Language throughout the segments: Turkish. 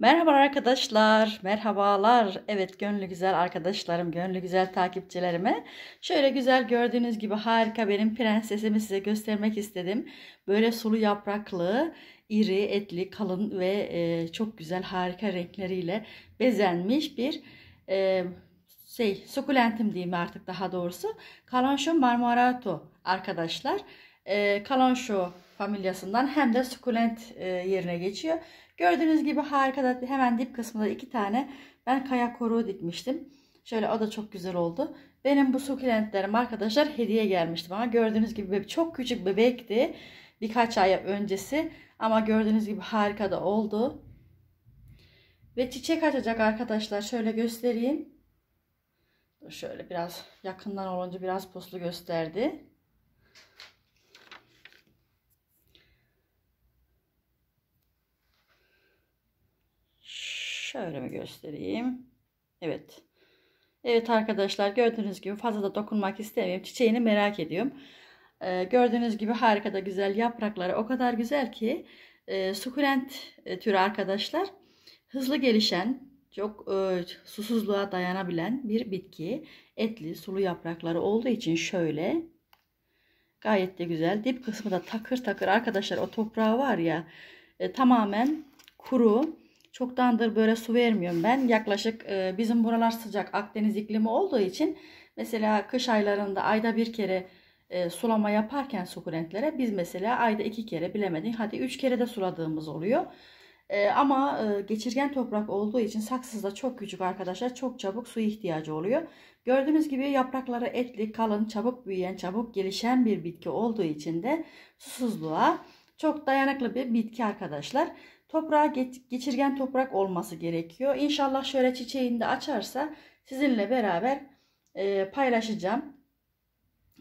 Merhaba arkadaşlar, merhabalar. Evet gönlü güzel arkadaşlarım, gönlü güzel takipçilerime. Şöyle güzel gördüğünüz gibi harika benim prensesimi size göstermek istedim. Böyle sulu yapraklı, iri, etli, kalın ve e, çok güzel harika renkleriyle bezenmiş bir e, şey, sukulentim diyeyim artık daha doğrusu. Kalanşo marmorato arkadaşlar. E, kalanşo familyasından hem de sukulent e, yerine geçiyor. Gördüğünüz gibi harika da hemen dip kısmında iki tane ben kaya koruğu dikmiştim. Şöyle o da çok güzel oldu. Benim bu sukulentlerim arkadaşlar hediye gelmişti bana. Gördüğünüz gibi çok küçük bebekti. Birkaç ay öncesi. Ama gördüğünüz gibi harika da oldu. Ve çiçek açacak arkadaşlar. Şöyle göstereyim. Şöyle biraz yakından olunca biraz puslu gösterdi. Şöyle mi göstereyim? Evet. Evet arkadaşlar gördüğünüz gibi fazla da dokunmak istemiyorum. Çiçeğini merak ediyorum. Ee, gördüğünüz gibi harika da güzel yaprakları o kadar güzel ki e, sukulent e, türü arkadaşlar. Hızlı gelişen, çok e, susuzluğa dayanabilen bir bitki. Etli, sulu yaprakları olduğu için şöyle gayet de güzel. Dip kısmı da takır takır arkadaşlar o toprağı var ya e, tamamen kuru Çoktandır böyle su vermiyorum ben. Yaklaşık e, bizim buralar sıcak Akdeniz iklimi olduğu için mesela kış aylarında ayda bir kere e, sulama yaparken sukulentlere biz mesela ayda iki kere bilemedin hadi üç kere de suladığımız oluyor. E, ama e, geçirgen toprak olduğu için saksızda çok küçük arkadaşlar çok çabuk su ihtiyacı oluyor. Gördüğünüz gibi yaprakları etli, kalın, çabuk büyüyen, çabuk gelişen bir bitki olduğu için de susuzluğa çok dayanıklı bir bitki arkadaşlar. Toprağa geçirgen toprak olması gerekiyor. İnşallah şöyle çiçeğini de açarsa sizinle beraber e, paylaşacağım.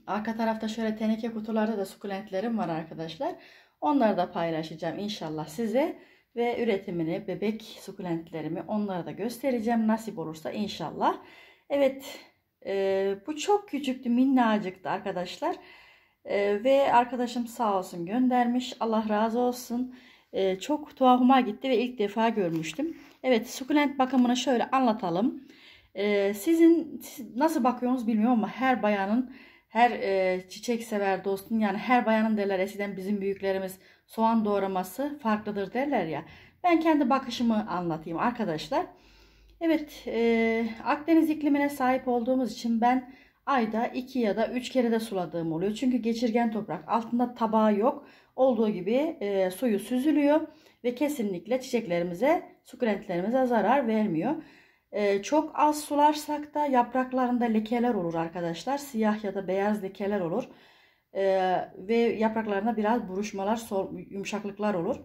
Arka tarafta şöyle teneke kutularda da sukulentlerim var arkadaşlar. Onları da paylaşacağım inşallah size. Ve üretimini, bebek sukulentlerimi onlara da göstereceğim. Nasip olursa inşallah. Evet e, bu çok küçüktü minnacıktı arkadaşlar. Arkadaşlar. E, ve arkadaşım sağ olsun göndermiş. Allah razı olsun. Ee, çok tuhafıma gitti ve ilk defa görmüştüm. Evet sukulent bakımını şöyle anlatalım. Ee, sizin nasıl bakıyorsunuz bilmiyorum ama her bayanın her e, çiçek sever dostun yani her bayanın derler eskiden bizim büyüklerimiz soğan doğraması farklıdır derler ya. Ben kendi bakışımı anlatayım arkadaşlar. Evet e, Akdeniz iklimine sahip olduğumuz için ben ayda 2 ya da 3 kere de suladığım oluyor. Çünkü geçirgen toprak altında tabağı yok olduğu gibi e, suyu süzülüyor ve kesinlikle çiçeklerimize, sukulentlerimize zarar vermiyor. E, çok az sularsak da yapraklarında lekeler olur arkadaşlar. Siyah ya da beyaz lekeler olur. E, ve yapraklarında biraz buruşmalar, sol, yumuşaklıklar olur.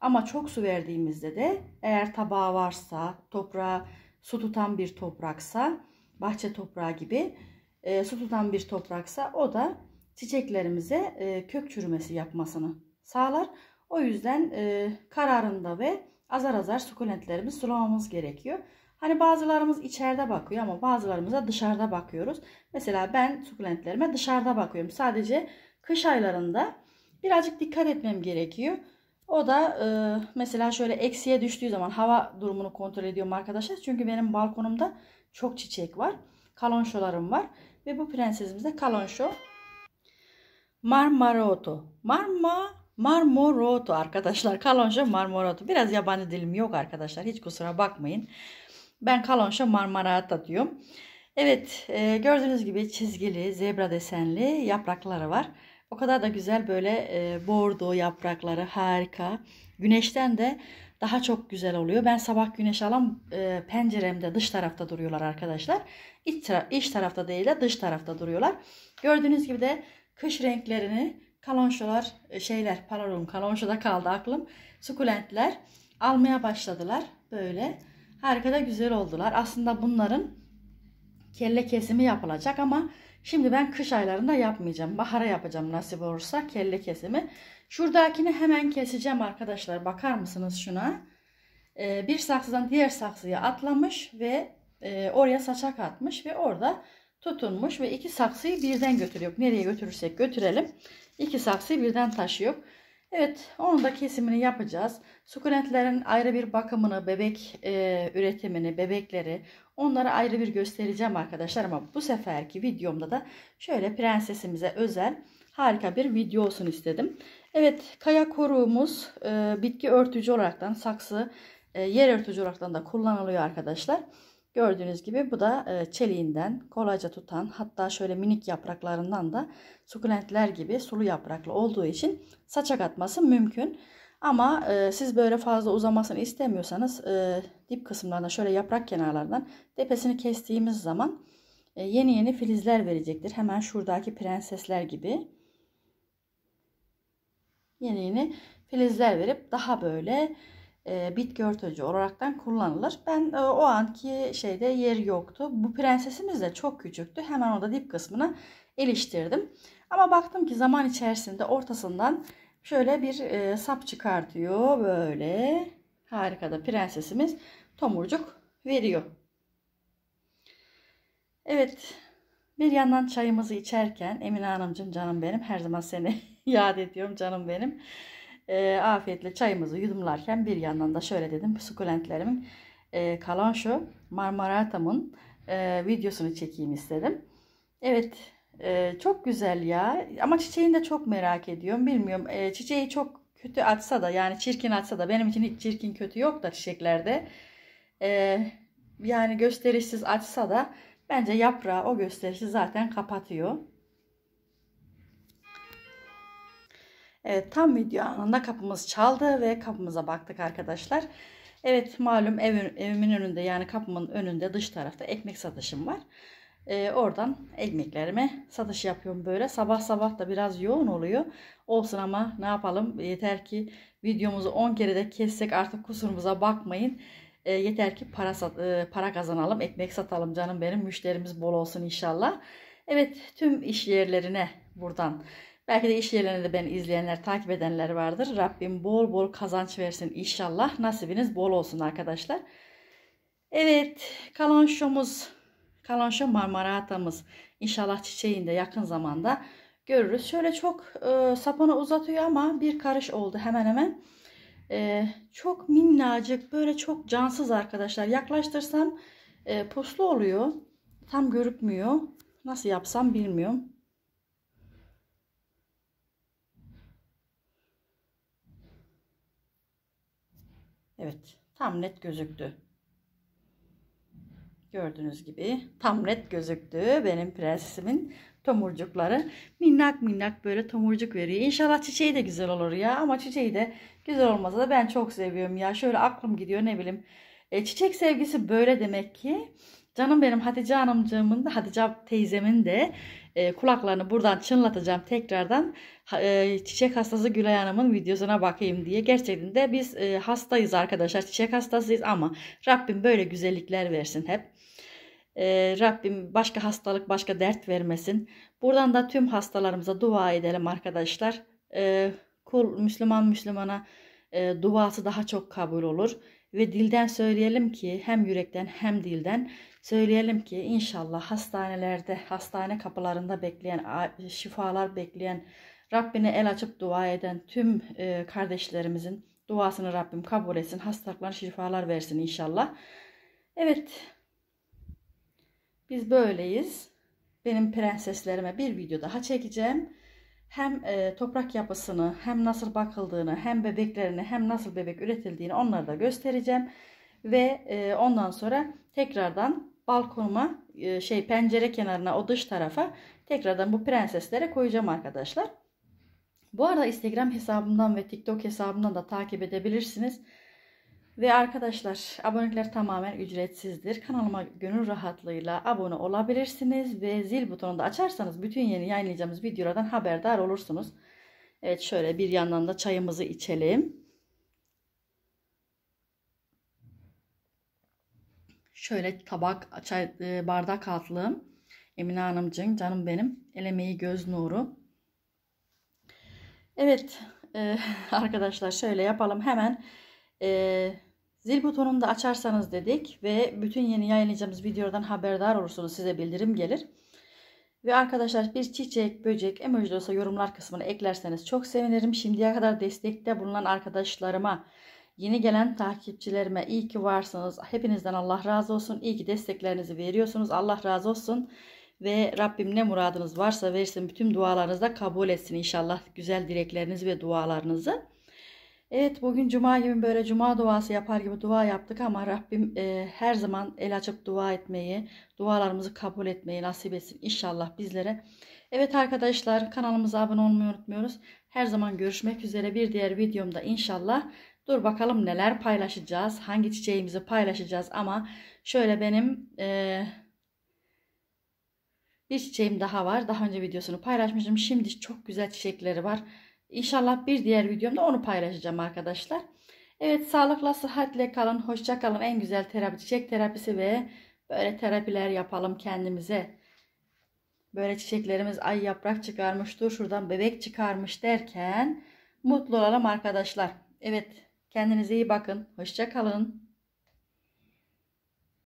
Ama çok su verdiğimizde de eğer tabağı varsa, toprağa su tutan bir topraksa, bahçe toprağı gibi e, su tutan bir topraksa o da çiçeklerimize e, kök çürümesi yapmasını sağlar. O yüzden e, kararında ve azar azar sukulentlerimiz sulamamız gerekiyor. Hani bazılarımız içeride bakıyor ama bazılarımız da dışarıda bakıyoruz. Mesela ben sukulentlerime dışarıda bakıyorum. Sadece kış aylarında birazcık dikkat etmem gerekiyor. O da e, mesela şöyle eksiye düştüğü zaman hava durumunu kontrol ediyorum arkadaşlar. Çünkü benim balkonumda çok çiçek var. Kalonşolarım var. Ve bu prensesimiz de kalonşo. Marmaroto. Marma Marmoroto arkadaşlar. Kalonşa Marmoroto. Biraz yabancı dilim yok arkadaşlar. Hiç kusura bakmayın. Ben Kalonşa Marmarata diyorum. Evet e, gördüğünüz gibi çizgili, zebra desenli yaprakları var. O kadar da güzel böyle e, bordo yaprakları harika. Güneşten de daha çok güzel oluyor. Ben sabah güneş alan e, penceremde dış tarafta duruyorlar arkadaşlar. İç, tara iç tarafta değil de dış tarafta duruyorlar. Gördüğünüz gibi de kış renklerini kalonşolar e, şeyler pardon kalonşoda kaldı aklım sukulentler almaya başladılar böyle harika da güzel oldular aslında bunların kelle kesimi yapılacak ama şimdi ben kış aylarında yapmayacağım bahara yapacağım nasip olursa kelle kesimi şuradakini hemen keseceğim arkadaşlar bakar mısınız şuna ee, bir saksıdan diğer saksıya atlamış ve e, oraya saçak atmış ve orada tutunmuş ve iki saksıyı birden götürüyor. Nereye götürürsek götürelim. iki saksıyı birden taşıyor. Evet onun da kesimini yapacağız. Sukulentlerin ayrı bir bakımını, bebek e, üretimini, bebekleri onlara ayrı bir göstereceğim arkadaşlar. Ama bu seferki videomda da şöyle prensesimize özel harika bir video olsun istedim. Evet kaya koruğumuz e, bitki örtücü olaraktan saksı e, yer örtücü olaraktan da kullanılıyor arkadaşlar. Arkadaşlar. Gördüğünüz gibi bu da e, çeliğinden kolayca tutan hatta şöyle minik yapraklarından da sukulentler gibi sulu yapraklı olduğu için saçak atması mümkün. Ama e, siz böyle fazla uzamasını istemiyorsanız e, dip kısımlarına şöyle yaprak kenarlardan tepesini kestiğimiz zaman e, yeni yeni filizler verecektir. Hemen şuradaki prensesler gibi yeni yeni filizler verip daha böyle e, bitki örtücü olaraktan kullanılır. Ben e, o anki şeyde yer yoktu. Bu prensesimiz de çok küçüktü. Hemen orada dip kısmına iliştirdim. Ama baktım ki zaman içerisinde ortasından şöyle bir e, sap çıkartıyor. Böyle harikada prensesimiz tomurcuk veriyor. Evet bir yandan çayımızı içerken Emine Hanımcığım canım benim her zaman seni yad ediyorum canım benim e, afiyetle çayımızı yudumlarken bir yandan da şöyle dedim sukulentlerimin e, ee, kalan şu marmaratamın e, videosunu çekeyim istedim. Evet e, çok güzel ya ama çiçeğini de çok merak ediyorum bilmiyorum e, çiçeği çok kötü atsa da yani çirkin atsa da benim için hiç çirkin kötü yok da çiçeklerde e, yani gösterişsiz açsa da bence yaprağı o gösterişi zaten kapatıyor. Evet, tam video anında kapımız çaldı ve kapımıza baktık arkadaşlar. Evet malum ev, evimin önünde yani kapımın önünde dış tarafta ekmek satışım var. Ee, oradan ekmeklerime satış yapıyorum böyle. Sabah sabah da biraz yoğun oluyor. Olsun ama ne yapalım yeter ki videomuzu 10 kere de kessek artık kusurumuza bakmayın. E, yeter ki para sat, e, para kazanalım, ekmek satalım canım benim. Müşterimiz bol olsun inşallah. Evet, tüm iş yerlerine buradan Belki de iş yerlerinde de beni izleyenler, takip edenler vardır. Rabbim bol bol kazanç versin inşallah. Nasibiniz bol olsun arkadaşlar. Evet, kalonşomuz, kalonşo marmaratamız inşallah çiçeğinde yakın zamanda görürüz. Şöyle çok e, sapını uzatıyor ama bir karış oldu hemen hemen. E, çok minnacık, böyle çok cansız arkadaşlar. Yaklaştırsam e, puslu oluyor. Tam görükmüyor. Nasıl yapsam bilmiyorum. Evet tam net gözüktü. Gördüğünüz gibi tam net gözüktü benim prensesimin tomurcukları. Minnak minnak böyle tomurcuk veriyor. İnşallah çiçeği de güzel olur ya ama çiçeği de güzel olmasa da ben çok seviyorum ya. Şöyle aklım gidiyor ne bileyim. E, çiçek sevgisi böyle demek ki. Canım benim Hatice Hanımcığımın da Hatice teyzemin de e, kulaklarını buradan çınlatacağım tekrardan e, çiçek hastası Gülay Hanım'ın videosuna bakayım diye. Gerçekten de biz e, hastayız arkadaşlar çiçek hastasıyız ama Rabbim böyle güzellikler versin hep. E, Rabbim başka hastalık başka dert vermesin. Buradan da tüm hastalarımıza dua edelim arkadaşlar. E, kul Müslüman Müslümana e, duası daha çok kabul olur ve dilden söyleyelim ki hem yürekten hem dilden söyleyelim ki inşallah hastanelerde hastane kapılarında bekleyen şifalar bekleyen Rabbine el açıp dua eden tüm e, kardeşlerimizin duasını Rabbim kabul etsin. Hastalıklar şifalar versin inşallah. Evet. Biz böyleyiz. Benim prenseslerime bir video daha çekeceğim hem e, toprak yapısını hem nasıl bakıldığını hem bebeklerini hem nasıl bebek üretildiğini onları da göstereceğim. Ve e, ondan sonra tekrardan balkonuma e, şey pencere kenarına o dış tarafa tekrardan bu prenseslere koyacağım arkadaşlar. Bu arada Instagram hesabımdan ve TikTok hesabımdan da takip edebilirsiniz. Ve arkadaşlar abonelikler tamamen ücretsizdir. Kanalıma gönül rahatlığıyla abone olabilirsiniz ve zil butonunu da açarsanız bütün yeni yayınlayacağımız videolardan haberdar olursunuz. Evet şöyle bir yandan da çayımızı içelim. Şöyle tabak, çay, e, bardak altlım. Emine Hanımcığım canım benim. Elemeyi göz nuru. Evet e, arkadaşlar şöyle yapalım. Hemen e, Zil butonunu da açarsanız dedik ve bütün yeni yayınlayacağımız videodan haberdar olursunuz. Size bildirim gelir. Ve arkadaşlar bir çiçek, böcek, emoji olsa yorumlar kısmını eklerseniz çok sevinirim. Şimdiye kadar destekte bulunan arkadaşlarıma, yeni gelen takipçilerime iyi ki varsınız. Hepinizden Allah razı olsun. İyi ki desteklerinizi veriyorsunuz. Allah razı olsun. Ve Rabbim ne muradınız varsa versin. Bütün dualarınızı da kabul etsin inşallah. Güzel dilekleriniz ve dualarınızı. Evet bugün cuma gibi böyle cuma duası yapar gibi dua yaptık ama Rabbim e, her zaman el açıp dua etmeyi, dualarımızı kabul etmeyi nasip etsin inşallah bizlere. Evet arkadaşlar kanalımıza abone olmayı unutmuyoruz. Her zaman görüşmek üzere bir diğer videomda inşallah. Dur bakalım neler paylaşacağız, hangi çiçeğimizi paylaşacağız ama şöyle benim e, bir çiçeğim daha var. Daha önce videosunu paylaşmıştım. Şimdi çok güzel çiçekleri var. İnşallah bir diğer videomda onu paylaşacağım arkadaşlar. Evet sağlıkla sıhhatle kalın. Hoşça kalın. En güzel terapi çiçek terapisi ve böyle terapiler yapalım kendimize. Böyle çiçeklerimiz ay yaprak çıkarmış şuradan bebek çıkarmış derken mutlu olalım arkadaşlar. Evet kendinize iyi bakın. Hoşça kalın.